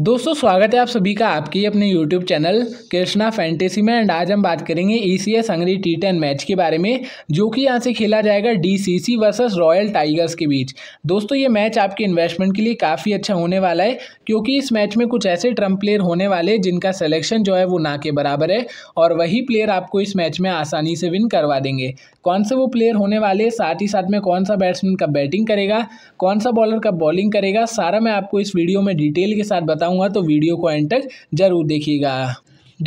दोस्तों स्वागत है आप सभी का आपकी अपने YouTube चैनल कृष्णा फैंटेसी में एंड आज हम बात करेंगे E C S Hungary T ten match के बारे में जो कि यहाँ से खेला जाएगा D C C versus Royal Tigers के बीच दोस्तों ये मैच आपके इन्वेस्टमेंट के लिए काफ़ी अच्छा होने वाला है क्योंकि इस मैच में कुछ ऐसे ट्रम्प प्लेयर होने वाले जिनका सलेक्शन जो है वो ना के बराबर है और वही प्लेयर आपको इस मैच में आसानी से विन करवा देंगे कौन से वो प्लेयर होने वाले साथ ही साथ में कौन सा बैट्समैन कब बैटिंग करेगा कौन सा बॉलर कब बॉलिंग करेगा सारा मैं आपको इस वीडियो में डिटेल के साथ बता बताऊँगा तो वीडियो को एंड तक ज़रूर देखिएगा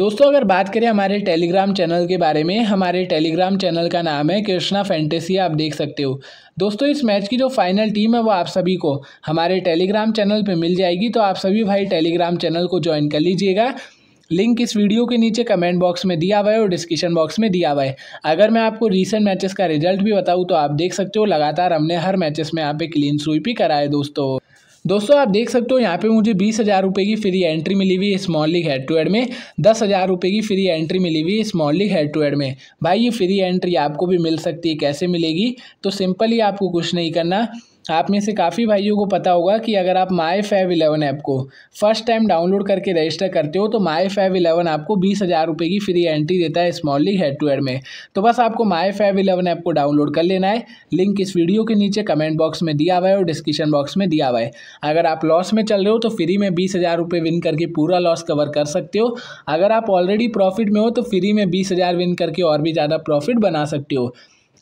दोस्तों अगर बात करें हमारे टेलीग्राम चैनल के बारे में हमारे टेलीग्राम चैनल का नाम है कृष्णा फैंटेसी आप देख सकते हो दोस्तों इस मैच की जो फाइनल टीम है वो आप सभी को हमारे टेलीग्राम चैनल पे मिल जाएगी तो आप सभी भाई टेलीग्राम चैनल को ज्वाइन कर लीजिएगा लिंक इस वीडियो के नीचे कमेंट बॉक्स में दिया हुआ है और डिस्क्रिप्शन बॉक्स में दिया हुआ है अगर मैं आपको रीसेंट मैचेस का रिजल्ट भी बताऊँ तो आप देख सकते हो लगातार हमने हर मैचेस में यहाँ पे क्लीन स्वीप ही कराए दोस्तों दोस्तों आप देख सकते हो यहाँ पे मुझे बीस हज़ार रुपये की फ्री एंट्री मिली हुई small league head to head में दस हज़ार रुपये की फ्री एंट्री मिली हुई small league head to head में भाई ये फ्री एंट्री आपको भी मिल सकती है कैसे मिलेगी तो सिंपली आपको कुछ नहीं करना आप में से काफ़ी भाइयों को पता होगा कि अगर आप माई फैव इलेवन ऐप को फर्स्ट टाइम डाउनलोड करके रजिस्टर करते हो तो माई फैव इलेवन आपको बीस हज़ार रुपये की फ्री एंट्री देता है स्मॉलली हेड टू हेड में तो बस आपको माई फैव इलेवन ऐप को डाउनलोड कर लेना है लिंक इस वीडियो के नीचे कमेंट बॉक्स में दिया हुआ है और डिस्क्रिप्शन बॉक्स में दिया हुआ है अगर आप लॉस में चल रहे हो तो फ्री में बीस हज़ार रुपये विन करके पूरा लॉस कवर कर सकते हो अगर आप ऑलरेडी प्रॉफिट में हो तो फ्री में बीस हज़ार विन करके और भी ज़्यादा प्रॉफिट बना सकते हो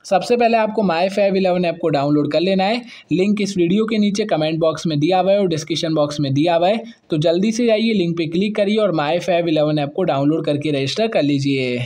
सबसे पहले आपको माई फाइव इलेवन ऐप को डाउनलोड कर लेना है लिंक इस वीडियो के नीचे कमेंट बॉक्स में दिया हुआ है और डिस्क्रिप्शन बॉक्स में दिया हुआ है तो जल्दी से जाइए लिंक पे क्लिक करिए और माई फाइव इलेवन ऐप को डाउनलोड करके रजिस्टर कर लीजिए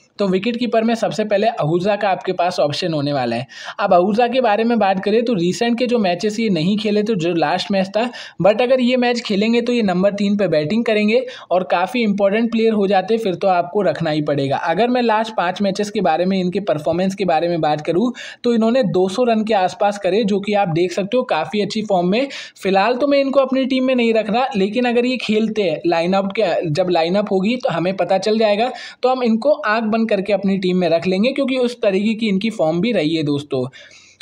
तो विकेट कीपर में सबसे पहले अहूजा का आपके पास ऑप्शन होने वाला है अब अहूजा के बारे में बात करें तो रिसेंट के जो मैचेस ये नहीं खेले तो जो लास्ट मैच था बट अगर ये मैच खेलेंगे तो ये नंबर तीन पर बैटिंग करेंगे और काफ़ी इंपॉर्टेंट प्लेयर हो जाते फिर तो आपको रखना ही पड़ेगा अगर मैं लास्ट पाँच मैचेस के बारे में इनके परफॉर्मेंस के बारे में बात करूँ तो इन्होंने दो रन के आसपास करे जो कि आप देख सकते हो काफ़ी अच्छी फॉर्म में फिलहाल तो मैं इनको अपनी टीम में नहीं रख रहा लेकिन अगर ये खेलते हैं लाइनअप के जब लाइनअप होगी तो हमें पता चल जाएगा तो हम इनको आँख बन ओपन करके अपनी टीम में रख लेंगे क्योंकि उस तरीके की इनकी फॉर्म भी रही है दोस्तों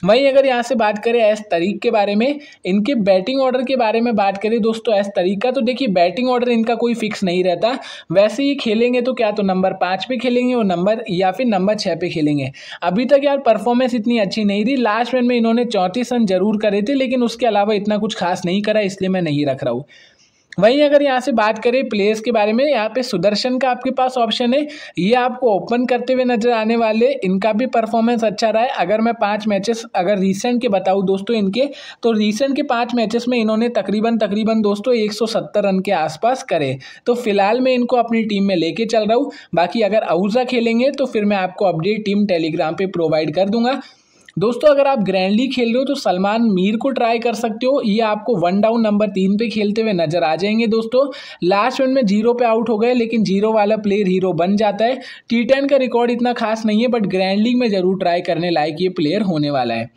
वहीं अगर यहाँ से बात करें एस तरीक के बारे में इनके बैटिंग ऑर्डर के बारे में बात करें दोस्तों एस तरीक का तो देखिए बैटिंग ऑर्डर इनका कोई फिक्स नहीं रहता वैसे ही खेलेंगे तो क्या तो नंबर पाँच पे खेलेंगे और नंबर या फिर नंबर छः पे खेलेंगे अभी तक यार परफॉर्मेंस इतनी अच्छी नहीं थी लास्ट मैन में इन्होंने चौंतीस रन जरूर करे थे लेकिन उसके अलावा इतना कुछ खास नहीं करा इसलिए मैं नहीं रख रहा हूँ वहीं अगर यहाँ से बात करें प्लेयर्स के बारे में यहाँ पे सुदर्शन का आपके पास ऑप्शन है ये आपको ओपन करते हुए नजर आने वाले इनका भी परफॉर्मेंस अच्छा रहा है अगर मैं पाँच मैचेस अगर रिसेंट के बताऊँ दोस्तों इनके तो रिसेंट के पाँच मैचेस में इन्होंने तकरीबन तकरीबन दोस्तों एक रन के आसपास करे तो फिलहाल मैं इनको अपनी टीम में लेके चल रहा हूँ बाकी अगर अवज़ा खेलेंगे तो फिर मैं आपको अपडेट टीम टेलीग्राम पर प्रोवाइड कर दूंगा दोस्तों अगर आप ग्रैंडली खेल रहे हो तो सलमान मीर को ट्राई कर सकते हो ये आपको वन डाउन नंबर तीन पे खेलते हुए नजर आ जाएंगे दोस्तों लास्ट रन में जीरो पे आउट हो गए लेकिन जीरो वाला प्लेयर हीरो बन जाता है टी टेन का रिकॉर्ड इतना खास नहीं है बट ग्रैंड लीग में ज़रूर ट्राई करने लायक ये प्लेयर होने वाला है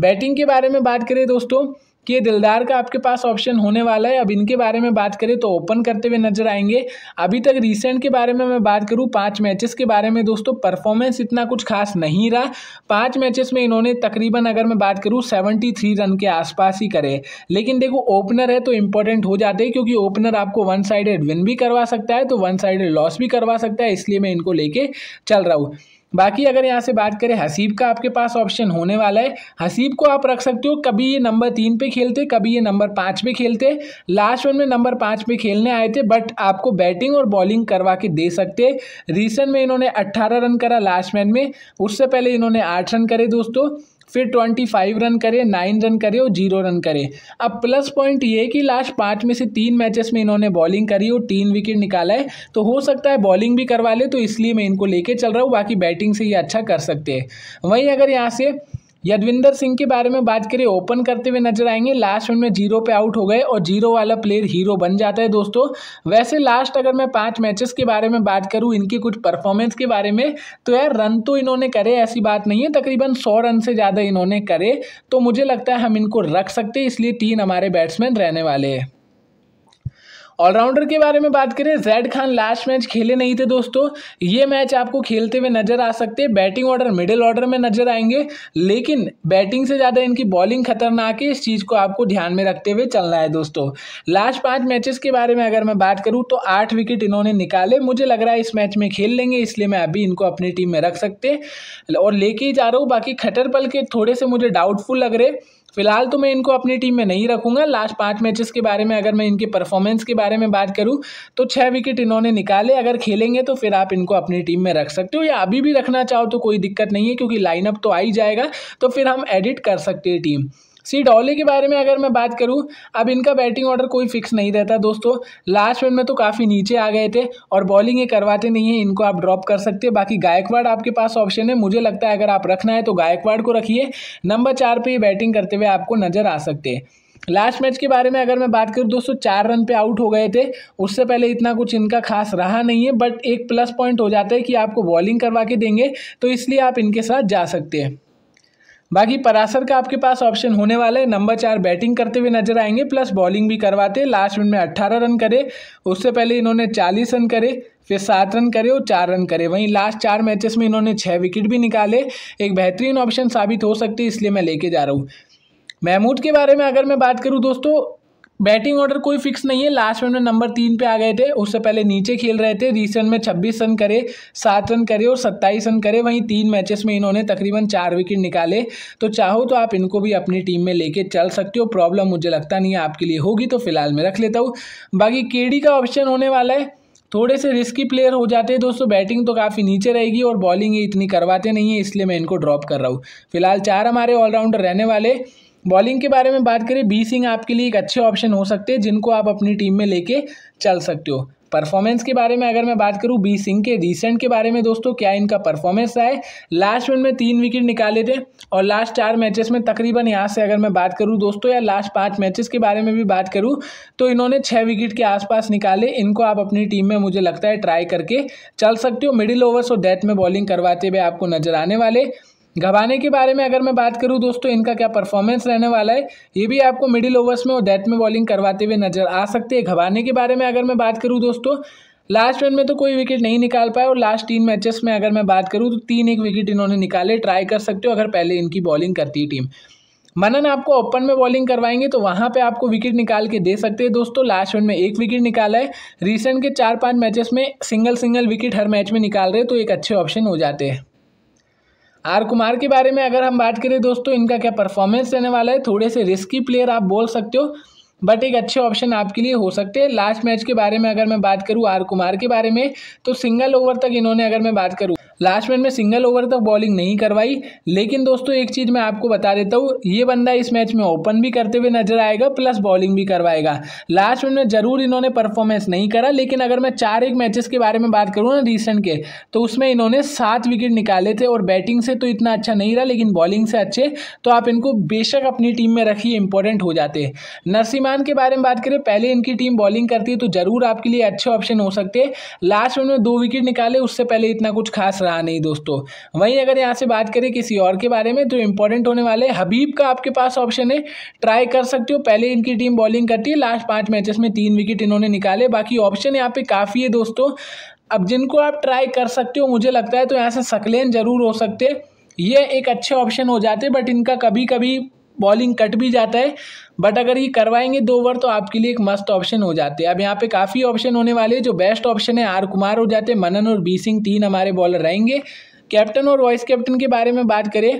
बैटिंग के बारे में बात करें दोस्तों ये दिलदार का आपके पास ऑप्शन होने वाला है अब इनके बारे में बात करें तो ओपन करते हुए नजर आएंगे अभी तक रिसेंट के बारे में मैं बात करूँ पाँच मैचेस के बारे में दोस्तों परफॉर्मेंस इतना कुछ खास नहीं रहा पाँच मैचेस में इन्होंने तकरीबन अगर मैं बात करूँ सेवेंटी थ्री रन के आसपास ही करे लेकिन देखो ओपनर है तो इंपॉर्टेंट हो जाते हैं क्योंकि ओपनर आपको वन साइडेड विन भी करवा सकता है तो वन साइडेड लॉस भी करवा सकता है इसलिए मैं इनको लेके चल रहा हूँ बाकी अगर यहाँ से बात करें हसीब का आपके पास ऑप्शन होने वाला है हसीब को आप रख सकते हो कभी ये नंबर तीन पे खेलते कभी ये नंबर पाँच पे खेलते लास्ट वन में नंबर पाँच पे खेलने आए थे बट आपको बैटिंग और बॉलिंग करवा के दे सकते रिसेंट में इन्होंने अट्ठारह रन करा लास्ट मैन में उससे पहले इन्होंने आठ रन करे दोस्तों फिर ट्वेंटी फाइव रन करे नाइन रन करे और जीरो रन करे अब प्लस पॉइंट ये कि लास्ट पाँच में से तीन मैचेस में इन्होंने बॉलिंग करी और तीन विकेट निकाला है तो हो सकता है बॉलिंग भी करवा ले तो इसलिए मैं इनको लेके चल रहा हूँ बाकी बैटिंग से ये अच्छा कर सकते हैं वहीं अगर यहाँ से यदविंदर सिंह के बारे में बात करें ओपन करते हुए नजर आएंगे लास्ट मिनट में जीरो पे आउट हो गए और जीरो वाला प्लेयर हीरो बन जाता है दोस्तों वैसे लास्ट अगर मैं पांच मैचेस के बारे में बात करूं इनके कुछ परफॉर्मेंस के बारे में तो यार रन तो इन्होंने करे ऐसी बात नहीं है तकरीबन सौ रन से ज़्यादा इन्होंने करे तो मुझे लगता है हम इनको रख सकते इसलिए तीन हमारे बैट्समैन रहने वाले हैं ऑलराउंडर के बारे में बात करें जैड खान लास्ट मैच खेले नहीं थे दोस्तों ये मैच आपको खेलते हुए नजर आ सकते हैं बैटिंग ऑर्डर मिडिल ऑर्डर में नजर आएंगे लेकिन बैटिंग से ज़्यादा इनकी बॉलिंग खतरनाक है इस चीज़ को आपको ध्यान में रखते हुए चलना है दोस्तों लास्ट पाँच मैचेस के बारे में अगर मैं बात करूँ तो आठ विकेट इन्होंने निकाले मुझे लग रहा है इस मैच में खेल लेंगे इसलिए मैं अभी इनको अपनी टीम में रख सकते और लेके ही जा रहा हूँ बाकी खटरपल के थोड़े से मुझे डाउटफुल लग रहे फिलहाल तो मैं इनको अपनी टीम में नहीं रखूंगा लास्ट पाँच मैचेस के बारे में अगर मैं इनके परफॉर्मेंस के बारे में बात करूं तो छः विकेट इन्होंने निकाले अगर खेलेंगे तो फिर आप इनको अपनी टीम में रख सकते हो या अभी भी रखना चाहो तो कोई दिक्कत नहीं है क्योंकि लाइनअप तो आ ही जाएगा तो फिर हम एडिट कर सकते हैं टीम सी डॉली के बारे में अगर मैं बात करूँ अब इनका बैटिंग ऑर्डर कोई फिक्स नहीं रहता दोस्तों लास्ट मैच में तो काफ़ी नीचे आ गए थे और बॉलिंग ये करवाते नहीं है इनको आप ड्रॉप कर सकते बाकी गायकवाड़ आपके पास ऑप्शन है मुझे लगता है अगर आप रखना है तो गायकवाड़ को रखिए नंबर चार पर बैटिंग करते हुए आपको नज़र आ सकते हैं लास्ट मैच के बारे में अगर मैं बात करूँ दोस्तों चार रन पे आउट हो गए थे उससे पहले इतना कुछ इनका खास रहा नहीं है बट एक प्लस पॉइंट हो जाता है कि आपको बॉलिंग करवा के देंगे तो इसलिए आप इनके साथ जा सकते हैं बाकी परासर का आपके पास ऑप्शन होने वाला है नंबर चार बैटिंग करते हुए नजर आएंगे प्लस बॉलिंग भी करवाते हैं लास्ट मिनट में अट्ठारह रन करे उससे पहले इन्होंने चालीस रन करे फिर सात रन करे और चार रन करे वहीं लास्ट चार मैचेस में इन्होंने छः विकेट भी निकाले एक बेहतरीन ऑप्शन साबित हो सकती है इसलिए मैं लेके जा रहा हूँ महमूद के बारे में अगर मैं बात करूँ दोस्तों बैटिंग ऑर्डर कोई फिक्स नहीं है लास्ट में नंबर तीन पे आ गए थे उससे पहले नीचे खेल रहे थे रिसेंट में छब्बीस रन करे सात रन करे और सत्ताईस रन करे वहीं तीन मैचेस में इन्होंने तकरीबन चार विकेट निकाले तो चाहो तो आप इनको भी अपनी टीम में लेके चल सकते हो प्रॉब्लम मुझे लगता नहीं है आपके लिए होगी तो फिलहाल मैं रख लेता हूँ बाकी के का ऑप्शन होने वाला है थोड़े से रिस्की प्लेयर हो जाते हैं दोस्तों बैटिंग तो काफ़ी नीचे रहेगी और बॉलिंग ये इतनी करवाते नहीं है इसलिए मैं इनको ड्रॉप कर रहा हूँ फिलहाल चार हमारे ऑलराउंडर रहने वाले बॉलिंग के बारे में बात करें बी सिंह आपके लिए एक अच्छे ऑप्शन हो सकते हैं जिनको आप अपनी टीम में लेके चल सकते हो परफॉर्मेंस के बारे में अगर मैं बात करूं बी सिंह के रिसेंट के बारे में दोस्तों क्या इनका परफॉर्मेंस रहा है लास्ट में में तीन विकेट निकाले थे और लास्ट चार मैचेस में तकरीबन यहाँ से अगर मैं बात करूं दोस्तों या लास्ट पाँच मैचेस के बारे में भी बात करूं तो इन्होंने छः विकेट के आसपास निकाले इनको आप अपनी टीम में मुझे लगता है ट्राई करके चल सकते हो मिडिल ओवर्स और डेथ में बॉलिंग करवाते हुए आपको नजर आने वाले गवाने के बारे में अगर मैं बात करूं दोस्तों इनका क्या परफॉर्मेंस रहने वाला है ये भी आपको मिडिल ओवर्स में और डेथ में बॉलिंग करवाते हुए नजर आ सकते हैं घबाने के बारे में अगर मैं बात करूँ दोस्तों लास्ट वन में तो कोई विकेट नहीं निकाल पाए और लास्ट तीन मैचेस में अगर मैं बात करूँ तो तीन एक विकेट इन्होंने निकाले ट्राई कर सकते हो अगर पहले इनकी बॉलिंग करती टीम मनन आपको ओपन में बॉलिंग करवाएंगे तो वहाँ पे आपको विकेट निकाल के दे सकते हैं दोस्तों लास्ट वन में एक विकेट निकाला है रिसेंट के चार पांच मैचेस में सिंगल सिंगल विकेट हर मैच में निकाल रहे तो एक अच्छे ऑप्शन हो जाते हैं आर कुमार के बारे में अगर हम बात करें दोस्तों इनका क्या परफॉर्मेंस रहने वाला है थोड़े से रिस्की प्लेयर आप बोल सकते हो बट एक अच्छे ऑप्शन आपके लिए हो सकते हैं लास्ट मैच के बारे में अगर मैं बात करूँ आर कुमार के बारे में तो सिंगल ओवर तक इन्होंने अगर मैं बात करूँ लास्ट मैन में सिंगल ओवर तक बॉलिंग नहीं करवाई लेकिन दोस्तों एक चीज़ मैं आपको बता देता हूँ ये बंदा इस मैच में ओपन भी करते हुए नजर आएगा प्लस बॉलिंग भी करवाएगा लास्ट मैन में ज़रूर इन्होंने परफॉर्मेंस नहीं करा लेकिन अगर मैं चार एक मैचेस के बारे में बात करूँ ना रिसेंट के तो उसमें इन्होंने सात विकेट निकाले थे और बैटिंग से तो इतना अच्छा नहीं रहा लेकिन बॉलिंग से अच्छे तो आप इनको बेशक अपनी टीम में रखिए इंपॉर्टेंट हो जाते नरसिमान के बारे में बात करें पहले इनकी टीम बॉलिंग करती है तो ज़रूर आपके लिए अच्छे ऑप्शन हो सकते लास्ट में दो विकेट निकाले उससे पहले इतना कुछ खास रहा नहीं दोस्तों वहीं अगर यहाँ से बात करें किसी और के बारे में तो इम्पोर्टेंट होने वाले हबीब का आपके पास ऑप्शन है ट्राई कर सकते हो पहले इनकी टीम बॉलिंग करती है लास्ट पाँच मैचेस में तीन विकेट इन्होंने निकाले बाकी ऑप्शन यहाँ पे काफ़ी है दोस्तों अब जिनको आप ट्राई कर सकते हो मुझे लगता है तो यहाँ से सकलेन ज़रूर हो सकते ये एक अच्छे ऑप्शन हो जाते बट इनका कभी कभी बॉलिंग कट भी जाता है बट अगर ये करवाएंगे दो ओवर तो आपके लिए एक मस्त ऑप्शन हो जाते हैं अब यहाँ पे काफ़ी ऑप्शन होने वाले हैं जो बेस्ट ऑप्शन है आर कुमार हो जाते हैं मनन और बी सिंह तीन हमारे बॉलर रहेंगे कैप्टन और वाइस कैप्टन के बारे में बात करें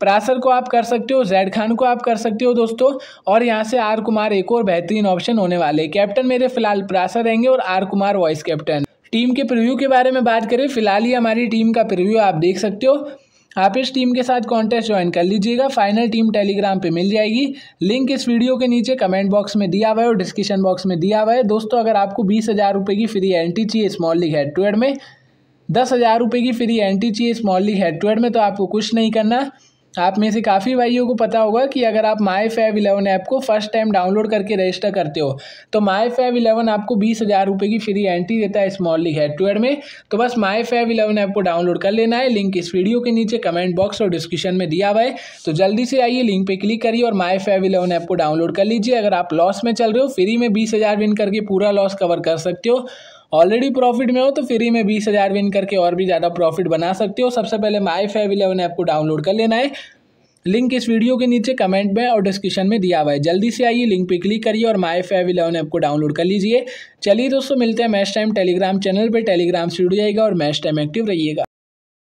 प्रासर को आप कर सकते हो जैड खान को आप कर सकते हो दोस्तों और यहाँ से आर कुमार एक और बेहतरीन ऑप्शन होने वाले हैं कैप्टन मेरे फिलहाल प्रासर रहेंगे और R Kumar vice captain team के प्रिव्यू के बारे में बात करें फिलहाल ही हमारी टीम का प्रिव्यू आप देख सकते हो आप इस टीम के साथ कॉन्टेस्ट ज्वाइन कर लीजिएगा फाइनल टीम टेलीग्राम पे मिल जाएगी लिंक इस वीडियो के नीचे कमेंट बॉक्स में दिया हुआ है और डिस्क्रिप्शन बॉक्स में दिया हुआ है दोस्तों अगर आपको बीस हज़ार रुपये की फ्री एंट्री चाहिए small league head to head में दस हज़ार रुपये की फ्री एंटी चाहिए small league head to head में तो आपको कुछ नहीं करना आप में से काफ़ी भाइयों को पता होगा कि अगर आप माई फैव इलेवन ऐप को फर्स्ट टाइम डाउनलोड करके रजिस्टर करते हो तो माई फैव इलेवन आपको बीस हज़ार रुपये की फ्री एंट्री देता है small league head to head में तो बस माई फैव इलेवन ऐप को डाउनलोड कर लेना है लिंक इस वीडियो के नीचे कमेंट बॉक्स और डिस्क्रिप्शन में दिया हुआ है तो जल्दी से आइए लिंक पर क्लिक करिए और माई फैव इलेवन ऐप को डाउनलोड कर लीजिए अगर आप लॉस में चल रहे हो फ्री में बीस विन करके पूरा लॉस कवर कर सकते हो ऑलरेडी प्रॉफिट में हो तो फ्री में बीस हज़ार विन करके और भी ज़्यादा प्रॉफिट बना सकते हो सबसे पहले माई फाइव इलेवन ऐप को डाउनलोड कर लेना है लिंक इस वीडियो के नीचे कमेंट में और डिस्क्रिप्शन में दिया हुआ है जल्दी से आइए लिंक पे क्लिक करिए और माई फाइव इलेवन ऐप को डाउनलोड कर लीजिए चलिए दोस्तों मिलते हैं मैच टाइम टेलीग्राम चैनल पर टेलीग्राम से जुड़ और मैच टाइम एक्टिव रहिएगा